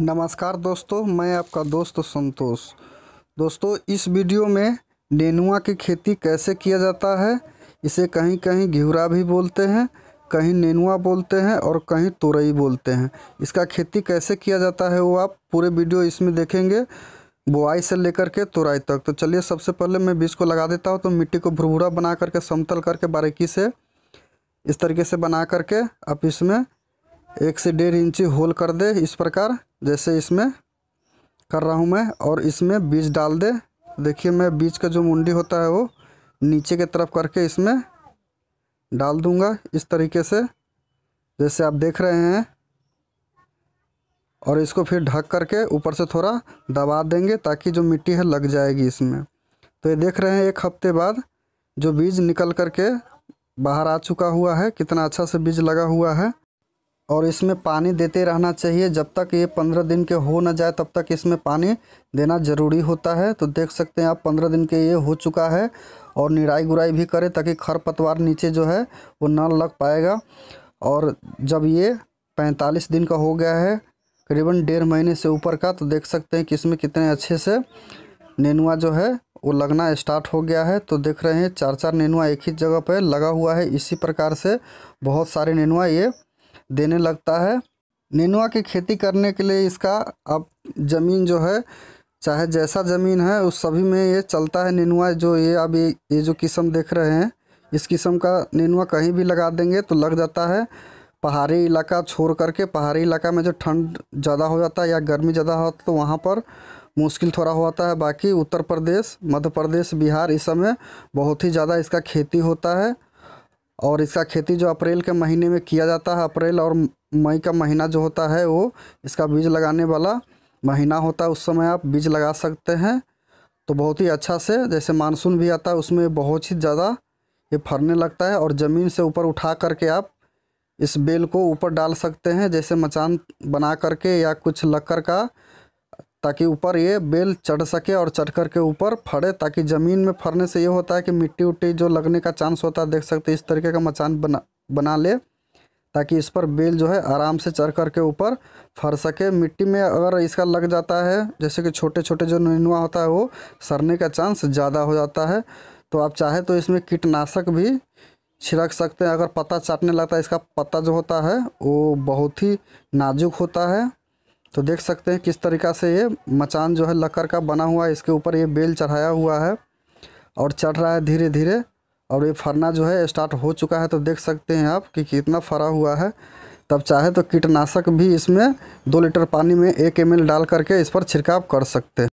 नमस्कार दोस्तों मैं आपका दोस्त संतोष दोस्तों इस वीडियो में नेनुआ की खेती कैसे किया जाता है इसे कहीं कहीं घिवरा भी बोलते हैं कहीं नेनुआ बोलते हैं और कहीं तोरई बोलते हैं इसका खेती कैसे किया जाता है वो आप पूरे वीडियो इसमें देखेंगे बुआई से लेकर के तोराई तक तो चलिए सबसे पहले मैं बीज को लगा देता हूँ तो मिट्टी को भुरभुरा बना करके समतल करके बारीकी से इस तरीके से बना करके आप इसमें एक से डेढ़ इंची होल कर दे इस प्रकार जैसे इसमें कर रहा हूँ मैं और इसमें बीज डाल दे देखिए मैं बीज का जो मुंडी होता है वो नीचे की तरफ करके इसमें डाल दूँगा इस तरीके से जैसे आप देख रहे हैं और इसको फिर ढक करके ऊपर से थोड़ा दबा देंगे ताकि जो मिट्टी है लग जाएगी इसमें तो ये देख रहे हैं एक हफ्ते बाद जो बीज निकल करके बाहर आ चुका हुआ है कितना अच्छा से बीज लगा हुआ है और इसमें पानी देते रहना चाहिए जब तक ये पंद्रह दिन के हो ना जाए तब तक इसमें पानी देना ज़रूरी होता है तो देख सकते हैं आप पंद्रह दिन के ये हो चुका है और निराई गुराई भी करें ताकि खरपतवार नीचे जो है वो ना लग पाएगा और जब ये पैंतालीस दिन का हो गया है करीबन डेढ़ महीने से ऊपर का तो देख सकते हैं कि इसमें कितने अच्छे से नेनुआ जो है वो लगना स्टार्ट हो गया है तो देख रहे हैं चार चार नेनुआ एक ही जगह पर लगा हुआ है इसी प्रकार से बहुत सारे नेनुआ ये देने लगता है नेनुआ की खेती करने के लिए इसका अब ज़मीन जो है चाहे जैसा ज़मीन है उस सभी में ये चलता है नेनुआ जो ये अब ये, जो किस्म देख रहे हैं इस किस्म का नेनुआ कहीं भी लगा देंगे तो लग जाता है पहाड़ी इलाका छोड़ करके पहाड़ी इलाका में जो ठंड ज़्यादा हो जाता है या गर्मी ज़्यादा होता तो वहाँ पर मुश्किल थोड़ा जाता है बाकी उत्तर प्रदेश मध्य प्रदेश बिहार इस समय बहुत ही ज़्यादा इसका खेती होता है और इसका खेती जो अप्रैल के महीने में किया जाता है अप्रैल और मई का महीना जो होता है वो इसका बीज लगाने वाला महीना होता है उस समय आप बीज लगा सकते हैं तो बहुत ही अच्छा से जैसे मानसून भी आता है उसमें बहुत ही ज़्यादा ये फरने लगता है और ज़मीन से ऊपर उठा करके आप इस बेल को ऊपर डाल सकते हैं जैसे मचान बना करके या कुछ लक्कर का ताकि ऊपर ये बेल चढ़ सके और चढ़ कर के ऊपर फड़े ताकि ज़मीन में फरने से ये होता है कि मिट्टी उट्टी जो लगने का चांस होता है देख सकते इस तरीके का मचान बना बना ले ताकि इस पर बेल जो है आराम से चढ़ कर के ऊपर फर सके मिट्टी में अगर इसका लग जाता है जैसे कि छोटे छोटे जो नुनुआ होता है वो सड़ने का चांस ज़्यादा हो जाता है तो आप चाहे तो इसमें कीटनाशक भी छिड़क सकते हैं अगर पत्ता चाटने लगता है इसका पत्ता जो होता है वो बहुत ही नाजुक होता है तो देख सकते हैं किस तरीका से ये मचान जो है लकर का बना हुआ है इसके ऊपर ये बेल चढ़ाया हुआ है और चढ़ रहा है धीरे धीरे और ये फरना जो है स्टार्ट हो चुका है तो देख सकते हैं आप कि कितना फरा हुआ है तब चाहे तो कीटनाशक भी इसमें दो लीटर पानी में एक एम डाल करके इस पर छिड़काव कर सकते हैं